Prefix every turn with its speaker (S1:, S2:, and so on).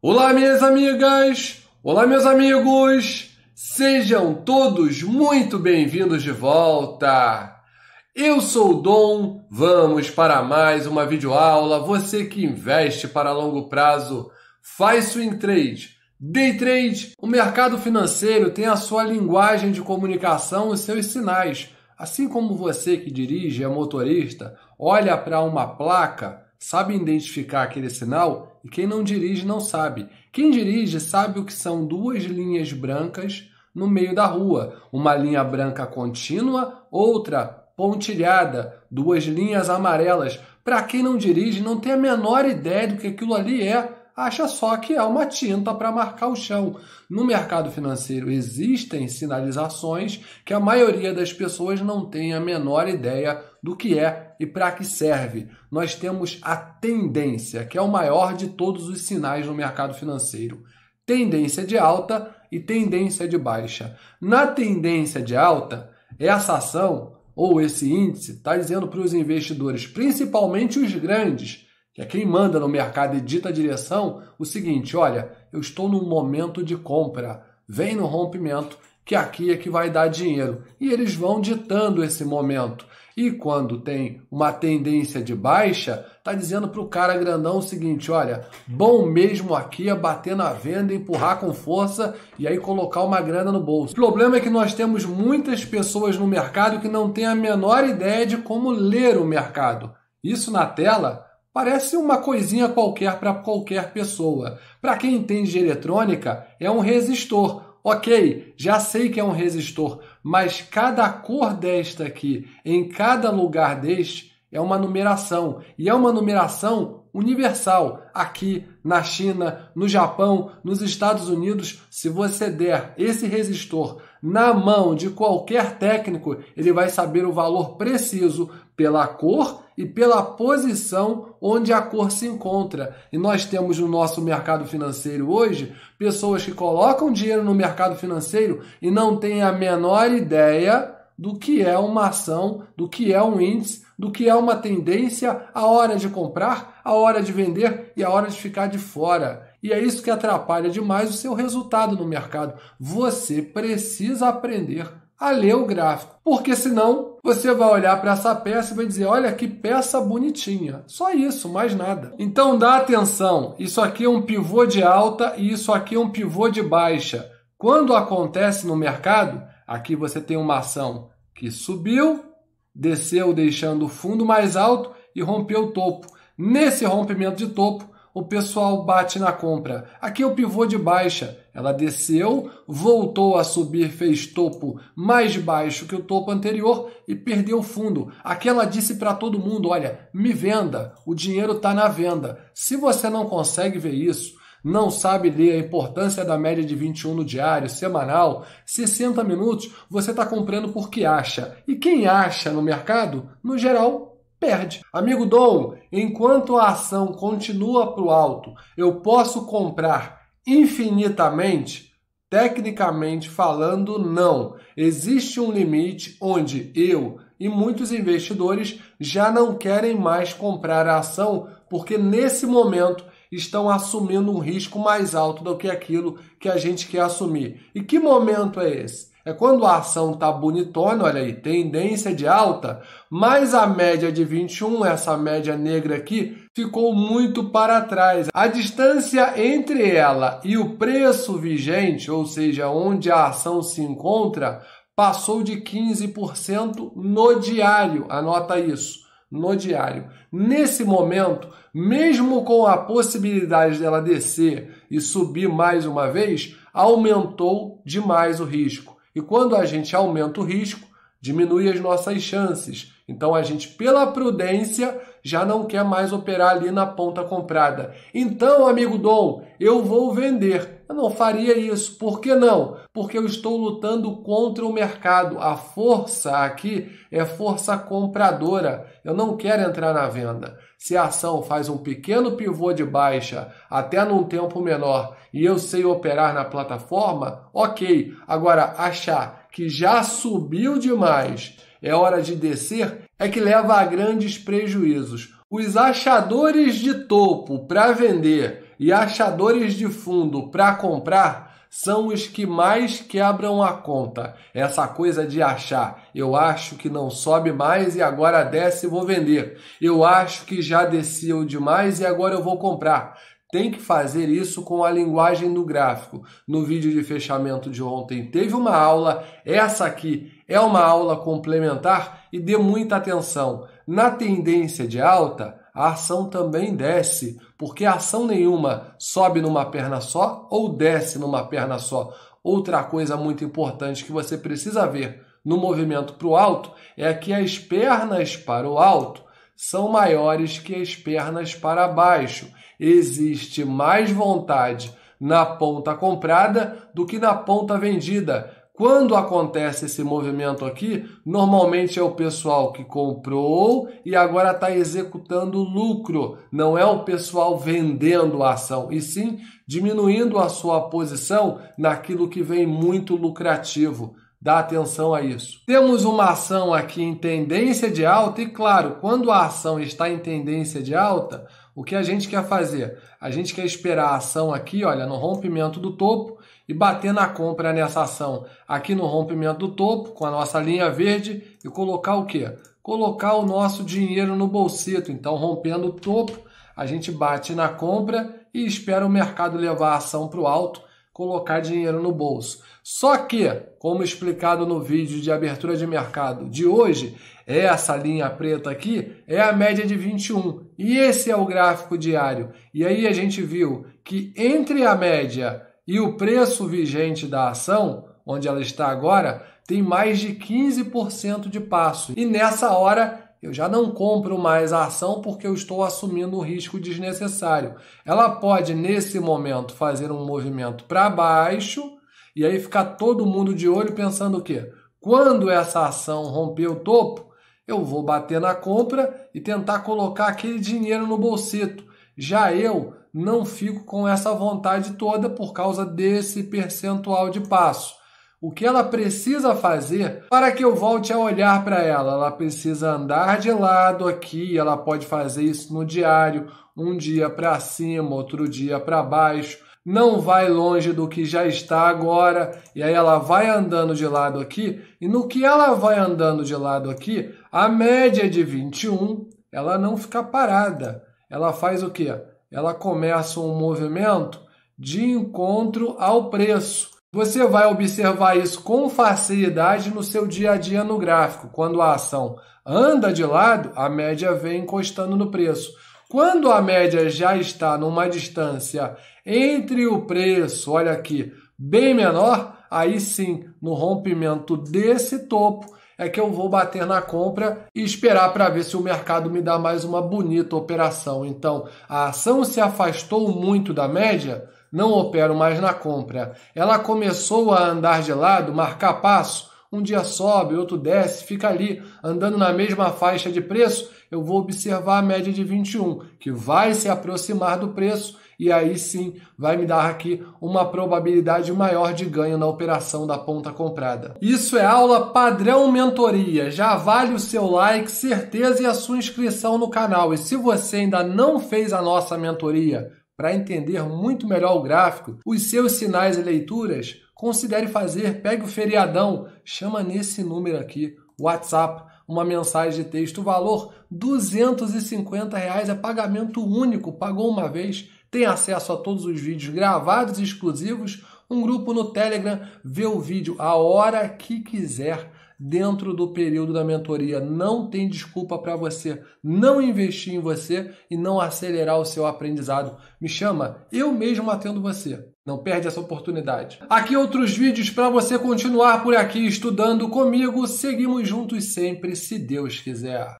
S1: Olá, minhas amigas! Olá, meus amigos! Sejam todos muito bem-vindos de volta! Eu sou o Dom, vamos para mais uma videoaula. Você que investe para longo prazo, faz swing trade, day trade. O mercado financeiro tem a sua linguagem de comunicação, e seus sinais. Assim como você que dirige, é motorista, olha para uma placa sabe identificar aquele sinal e quem não dirige não sabe. Quem dirige sabe o que são duas linhas brancas no meio da rua, uma linha branca contínua, outra pontilhada, duas linhas amarelas. Para quem não dirige, não tem a menor ideia do que aquilo ali é acha só que é uma tinta para marcar o chão. No mercado financeiro existem sinalizações que a maioria das pessoas não tem a menor ideia do que é e para que serve. Nós temos a tendência, que é o maior de todos os sinais no mercado financeiro. Tendência de alta e tendência de baixa. Na tendência de alta, essa ação ou esse índice está dizendo para os investidores, principalmente os grandes, que é quem manda no mercado e dita a direção, o seguinte: olha, eu estou num momento de compra, vem no rompimento, que aqui é que vai dar dinheiro. E eles vão ditando esse momento. E quando tem uma tendência de baixa, tá dizendo para o cara grandão o seguinte: olha, bom mesmo aqui é bater na venda, empurrar com força e aí colocar uma grana no bolso. O problema é que nós temos muitas pessoas no mercado que não têm a menor ideia de como ler o mercado. Isso na tela Parece uma coisinha qualquer para qualquer pessoa. Para quem entende de eletrônica, é um resistor. Ok, já sei que é um resistor, mas cada cor desta aqui, em cada lugar deste, é uma numeração. E é uma numeração universal aqui na China, no Japão, nos Estados Unidos. Se você der esse resistor na mão de qualquer técnico, ele vai saber o valor preciso pela cor e pela posição onde a cor se encontra. E nós temos no nosso mercado financeiro hoje pessoas que colocam dinheiro no mercado financeiro e não têm a menor ideia do que é uma ação, do que é um índice, do que é uma tendência, a hora de comprar, a hora de vender e a hora de ficar de fora. E é isso que atrapalha demais o seu resultado no mercado. Você precisa aprender a ler o gráfico, porque senão você vai olhar para essa peça e vai dizer: olha que peça bonitinha. Só isso, mais nada. Então dá atenção: isso aqui é um pivô de alta e isso aqui é um pivô de baixa. Quando acontece no mercado, aqui você tem uma ação que subiu, desceu deixando o fundo mais alto e rompeu o topo. Nesse rompimento de topo, o pessoal bate na compra. Aqui é o pivô de baixa. Ela desceu, voltou a subir, fez topo mais baixo que o topo anterior e perdeu fundo. Aqui ela disse para todo mundo: olha, me venda, o dinheiro está na venda. Se você não consegue ver isso, não sabe ler a importância da média de 21 no diário, semanal, 60 minutos, você está comprando porque acha. E quem acha no mercado, no geral, perde. Amigo Dom, enquanto a ação continua para o alto, eu posso comprar infinitamente? Tecnicamente falando, não. Existe um limite onde eu e muitos investidores já não querem mais comprar a ação porque nesse momento estão assumindo um risco mais alto do que aquilo que a gente quer assumir. E que momento é esse? É quando a ação está bonitona, olha aí, tendência de alta, mas a média de 21, essa média negra aqui, ficou muito para trás. A distância entre ela e o preço vigente, ou seja, onde a ação se encontra, passou de 15% no diário. Anota isso, no diário. Nesse momento, mesmo com a possibilidade dela descer e subir mais uma vez, aumentou demais o risco. E quando a gente aumenta o risco, diminui as nossas chances. Então a gente, pela prudência, já não quer mais operar ali na ponta comprada. Então, amigo Dom, eu vou vender. Eu não faria isso. Por que não? Porque eu estou lutando contra o mercado. A força aqui é força compradora. Eu não quero entrar na venda. Se a ação faz um pequeno pivô de baixa até num tempo menor e eu sei operar na plataforma, ok. Agora, achar que já subiu demais, é hora de descer, é que leva a grandes prejuízos. Os achadores de topo para vender e achadores de fundo para comprar são os que mais quebram a conta. Essa coisa de achar, eu acho que não sobe mais e agora desce e vou vender. Eu acho que já desceu demais e agora eu vou comprar. Tem que fazer isso com a linguagem do gráfico. No vídeo de fechamento de ontem teve uma aula, essa aqui é uma aula complementar e dê muita atenção. Na tendência de alta, a ação também desce, porque ação nenhuma sobe numa perna só ou desce numa perna só. Outra coisa muito importante que você precisa ver no movimento para o alto é que as pernas para o alto são maiores que as pernas para baixo. Existe mais vontade na ponta comprada do que na ponta vendida. Quando acontece esse movimento aqui, normalmente é o pessoal que comprou e agora está executando lucro. Não é o pessoal vendendo a ação, e sim diminuindo a sua posição naquilo que vem muito lucrativo. Dá atenção a isso. Temos uma ação aqui em tendência de alta, e claro, quando a ação está em tendência de alta, o que a gente quer fazer? A gente quer esperar a ação aqui, olha, no rompimento do topo e bater na compra nessa ação aqui no rompimento do topo com a nossa linha verde e colocar o que? Colocar o nosso dinheiro no bolsito. Então, rompendo o topo, a gente bate na compra e espera o mercado levar a ação para o alto, colocar dinheiro no bolso. Só que, como explicado no vídeo de abertura de mercado de hoje, essa linha preta aqui é a média de 21 e esse é o gráfico diário. E aí a gente viu que entre a média e o preço vigente da ação, onde ela está agora, tem mais de 15% de passo. E nessa hora eu já não compro mais a ação porque eu estou assumindo um risco desnecessário. Ela pode, nesse momento, fazer um movimento para baixo e aí ficar todo mundo de olho pensando o quê? Quando essa ação romper o topo, eu vou bater na compra e tentar colocar aquele dinheiro no bolsito. Já eu não fico com essa vontade toda por causa desse percentual de passo. O que ela precisa fazer para que eu volte a olhar para ela? Ela precisa andar de lado aqui, ela pode fazer isso no diário, um dia para cima, outro dia para baixo. Não vai longe do que já está agora, e aí ela vai andando de lado aqui, e no que ela vai andando de lado aqui, a média de 21, ela não fica parada. Ela faz o quê? ela começa um movimento de encontro ao preço. Você vai observar isso com facilidade no seu dia a dia no gráfico. Quando a ação anda de lado, a média vem encostando no preço. Quando a média já está numa distância entre o preço, olha aqui, bem menor, aí sim, no rompimento desse topo, é que eu vou bater na compra e esperar para ver se o mercado me dá mais uma bonita operação. Então, a ação se afastou muito da média, não opero mais na compra. Ela começou a andar de lado, marcar passo, um dia sobe, outro desce, fica ali andando na mesma faixa de preço, eu vou observar a média de 21, que vai se aproximar do preço e aí sim vai me dar aqui uma probabilidade maior de ganho na operação da ponta comprada. Isso é aula padrão mentoria. Já vale o seu like, certeza e a sua inscrição no canal. E se você ainda não fez a nossa mentoria para entender muito melhor o gráfico, os seus sinais e leituras, considere fazer, pegue o feriadão, chama nesse número aqui, WhatsApp uma mensagem de texto. valor R$ 250 reais, é pagamento único, pagou uma vez, tem acesso a todos os vídeos gravados exclusivos, um grupo no Telegram, vê o vídeo a hora que quiser dentro do período da mentoria. Não tem desculpa para você não investir em você e não acelerar o seu aprendizado. Me chama, eu mesmo atendo você. Não perde essa oportunidade. Aqui outros vídeos para você continuar por aqui estudando comigo. Seguimos juntos sempre, se Deus quiser.